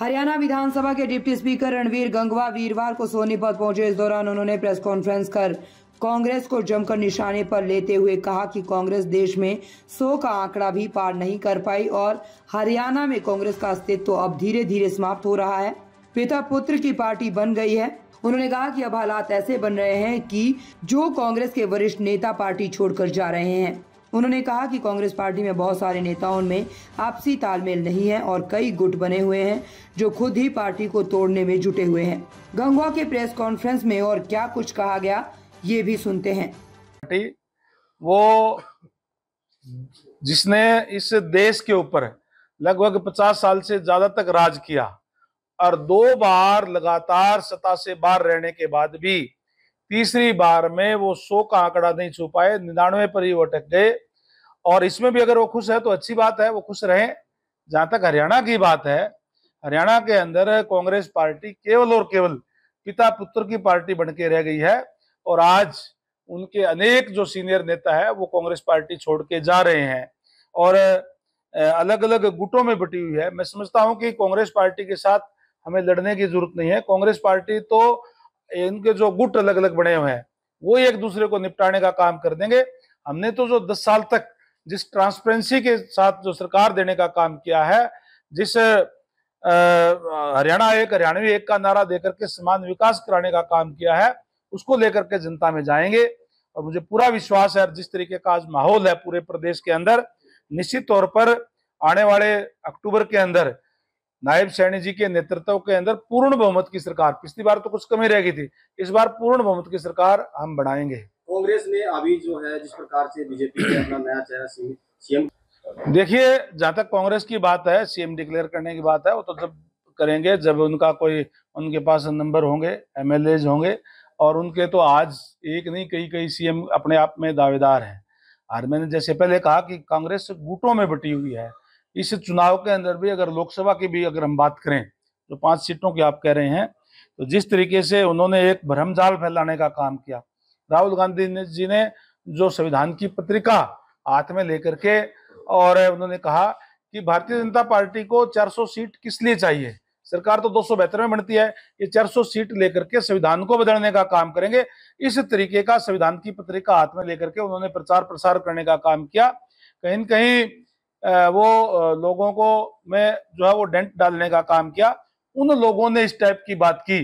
हरियाणा विधानसभा के deputy speaker Ranveer Gangwa वीरवार को सोनीपत पहुंचे इस दौरान उन्होंने प्रेस कॉन्फ्रेंस कर कांग्रेस को जमकर निशाने पर लेते हुए कहा कि कांग्रेस देश में सौ का आंकड़ा भी पार नहीं कर पाई और हरियाणा में कांग्रेस का अस्तित्व तो अब धीरे धीरे समाप्त हो रहा है पिता पुत्र की पार्टी बन गई है उन्होंने कहा कि अब हालात ऐसे बन रहे हैं कि जो कांग्रेस के वरिष्ठ नेता पार्टी छोड़कर जा रहे हैं उन्होंने कहा कि कांग्रेस पार्टी में बहुत सारे नेताओं में आपसी तालमेल नहीं है और कई गुट बने हुए हैं जो खुद ही पार्टी को तोड़ने में जुटे हुए हैं गंगवा के प्रेस कॉन्फ्रेंस में और क्या कुछ कहा गया ये भी सुनते हैं वो जिसने इस देश के ऊपर लगभग पचास साल से ज्यादा तक राज किया और दो बार लगातार सत्ता से बाहर रहने के बाद भी तीसरी बार में वो सो का आंकड़ा नहीं छू पाए निन्यानवे पर ही वो अटक गए और इसमें भी अगर वो खुश है तो अच्छी बात है वो खुश रहे जहां तक हरियाणा की बात है हरियाणा के अंदर कांग्रेस पार्टी केवल और केवल पिता पुत्र की पार्टी बन के रह गई है और आज उनके अनेक जो सीनियर नेता है वो कांग्रेस पार्टी छोड़ के जा रहे हैं और अलग अलग गुटों में बटी हुई है मैं समझता हूं कि कांग्रेस पार्टी के साथ हमें लड़ने की जरूरत नहीं है कांग्रेस पार्टी तो इनके जो गुट अलग अलग बने हुए हैं वो एक दूसरे को निपटाने का काम कर देंगे हमने तो जो दस साल तक जिस ट्रांसपेरेंसी के साथ जो सरकार देने का काम किया है जिस हरियाणा एक हरियाणवी एक का नारा देकर के समान विकास कराने का काम किया है उसको लेकर के जनता में जाएंगे और मुझे पूरा विश्वास है जिस तरीके का आज माहौल है पूरे प्रदेश के अंदर निश्चित तौर पर आने वाले अक्टूबर के अंदर नायब सैनी जी के नेतृत्व के अंदर पूर्ण बहुमत की सरकार पिछली बार तो कुछ कमी रह गई थी इस बार पूर्ण बहुमत की सरकार हम बनाएंगे कांग्रेस ने अभी जो है जिस प्रकार से बीजेपी ने अपना नया चेहरा सीएम देखिए जहां तक कांग्रेस की बात है सीएम डिक्लेयर करने की बात है वो तो जब करेंगे जब उनका कोई उनके पास नंबर होंगे एमएलएज होंगे और उनके तो आज एक नहीं कई कई सीएम अपने आप में दावेदार हैं और मैंने जैसे पहले कहा कि कांग्रेस गुटों में बटी हुई है इस चुनाव के अंदर भी अगर लोकसभा की भी अगर हम बात करें तो पांच सीटों की आप कह रहे हैं तो जिस तरीके से उन्होंने एक भ्रमजाल फैलाने का काम किया राहुल गांधी ने जी ने जो संविधान की पत्रिका हाथ में लेकर के और उन्होंने कहा कि भारतीय जनता पार्टी को 400 सीट किस लिए चाहिए सरकार तो दो सौ में बनती है ये 400 सीट लेकर के संविधान को बदलने का काम करेंगे इस तरीके का संविधान की पत्रिका हाथ में लेकर के उन्होंने प्रचार प्रसार करने का काम किया कहीं कहीं वो लोगों को मैं जो है वो डेंट डालने का काम किया उन लोगों ने इस टाइप की बात की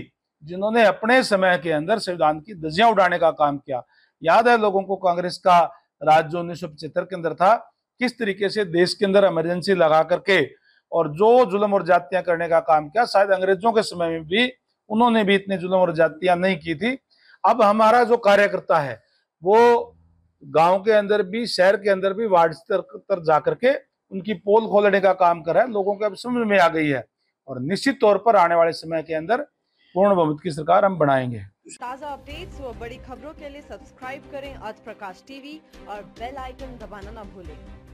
जिन्होंने अपने समय के अंदर संविधान की धज्जियां उड़ाने का काम किया याद है लोगों को कांग्रेस का राज जो उन्नीस के अंदर था किस तरीके से देश के अंदर इमरजेंसी लगा करके और जो जुलम और जातियां करने का काम किया शायद अंग्रेजों के समय में भी उन्होंने भी इतने जुलम और जातियां नहीं की थी अब हमारा जो कार्यकर्ता है वो गांव के अंदर भी शहर के अंदर भी वार्ड स्तर तक जाकर के उनकी पोल खोलने का काम करा है लोगों को अब समझ में आ गई है और निश्चित तौर पर आने वाले समय के अंदर पूर्ण बहुमत की सरकार हम बनाएंगे ताज़ा अपडेट्स और बड़ी खबरों के लिए सब्सक्राइब करें आज प्रकाश टीवी और बेल आइकन दबाना ना भूलें